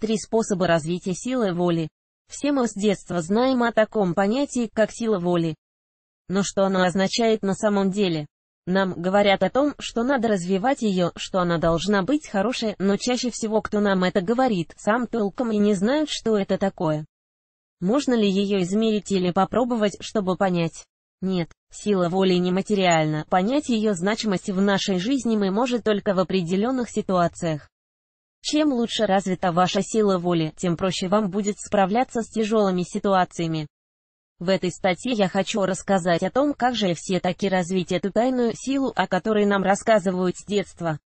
Три способа развития силы воли. Все мы с детства знаем о таком понятии, как сила воли. Но что оно означает на самом деле? Нам говорят о том, что надо развивать ее, что она должна быть хорошей, но чаще всего кто нам это говорит, сам толком и не знает, что это такое. Можно ли ее измерить или попробовать, чтобы понять? Нет, сила воли нематериальна, понять ее значимость в нашей жизни мы можем только в определенных ситуациях. Чем лучше развита ваша сила воли, тем проще вам будет справляться с тяжелыми ситуациями. В этой статье я хочу рассказать о том, как же все таки развить эту тайную силу, о которой нам рассказывают с детства.